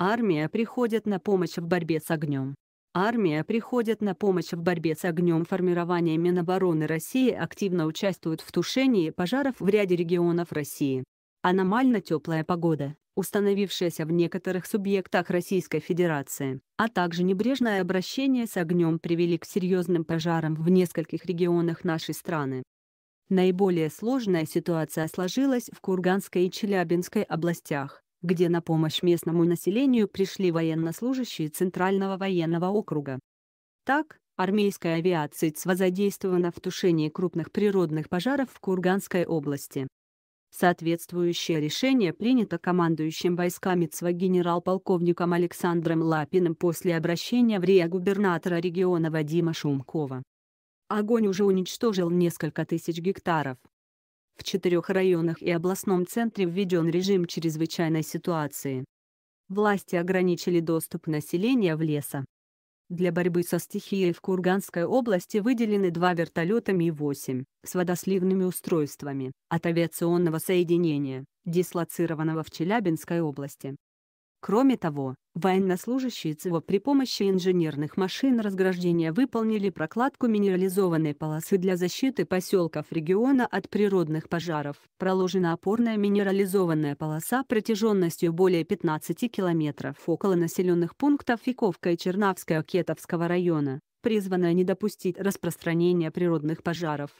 Армия приходит на помощь в борьбе с огнем. Армия приходит на помощь в борьбе с огнем. Формирование Минобороны России активно участвует в тушении пожаров в ряде регионов России. Аномально теплая погода, установившаяся в некоторых субъектах Российской Федерации, а также небрежное обращение с огнем привели к серьезным пожарам в нескольких регионах нашей страны. Наиболее сложная ситуация сложилась в Курганской и Челябинской областях где на помощь местному населению пришли военнослужащие Центрального военного округа. Так, армейская авиация ЦВА задействована в тушении крупных природных пожаров в Курганской области. Соответствующее решение принято командующим войсками ЦВА генерал-полковником Александром Лапиным после обращения в РИА губернатора региона Вадима Шумкова. Огонь уже уничтожил несколько тысяч гектаров, четырех районах и областном центре введен режим чрезвычайной ситуации. Власти ограничили доступ населения в леса. Для борьбы со стихией в Курганской области выделены два вертолета Ми-8 с водосливными устройствами от авиационного соединения, дислоцированного в Челябинской области. Кроме того, военнослужащие ЦО при помощи инженерных машин разграждения выполнили прокладку минерализованной полосы для защиты поселков региона от природных пожаров. Проложена опорная минерализованная полоса протяженностью более 15 километров около населенных пунктов Фиковка и Чернавская Кетовского района призванная не допустить распространения природных пожаров.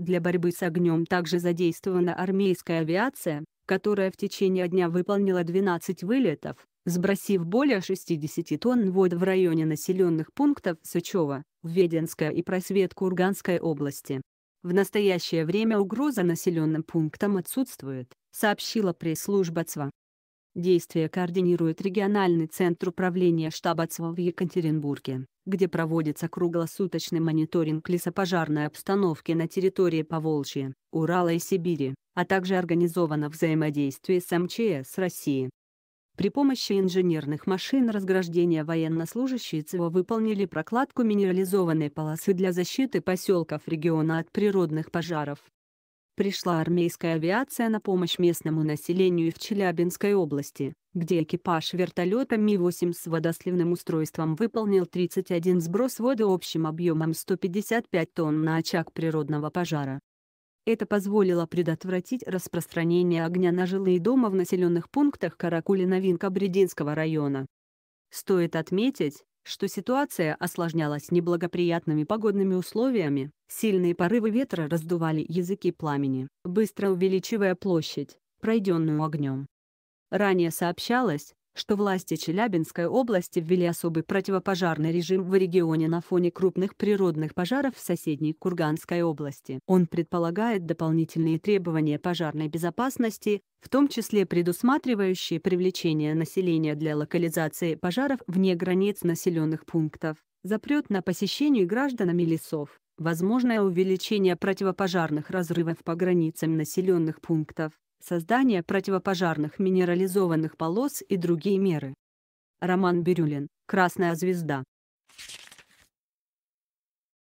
Для борьбы с огнем также задействована армейская авиация, которая в течение дня выполнила 12 вылетов, сбросив более 60 тонн вод в районе населенных пунктов Сычева, Введенская и просвет Курганской области. В настоящее время угроза населенным пунктам отсутствует, сообщила пресс-служба ЦВА. Действия координирует региональный центр управления штаба ЦВО в Екатеринбурге, где проводится круглосуточный мониторинг лесопожарной обстановки на территории Поволжья, Урала и Сибири, а также организовано взаимодействие с МЧС России. При помощи инженерных машин разграждения военнослужащие ЦВО выполнили прокладку минерализованной полосы для защиты поселков региона от природных пожаров, пришла армейская авиация на помощь местному населению и в Челябинской области, где экипаж вертолета Ми-8 с водосливным устройством выполнил 31 сброс воды общим объемом 155 тонн на очаг природного пожара. Это позволило предотвратить распространение огня на жилые дома в населенных пунктах Каракулина-Винка-Брединского района. Стоит отметить, что ситуация осложнялась неблагоприятными погодными условиями, сильные порывы ветра раздували языки пламени, быстро увеличивая площадь, пройденную огнем. Ранее сообщалось, что власти Челябинской области ввели особый противопожарный режим в регионе на фоне крупных природных пожаров в соседней Курганской области. Он предполагает дополнительные требования пожарной безопасности, в том числе предусматривающие привлечение населения для локализации пожаров вне границ населенных пунктов, запрет на посещение гражданами лесов, возможное увеличение противопожарных разрывов по границам населенных пунктов, создание противопожарных минерализованных полос и другие меры. Роман Бирюлин, «Красная звезда»,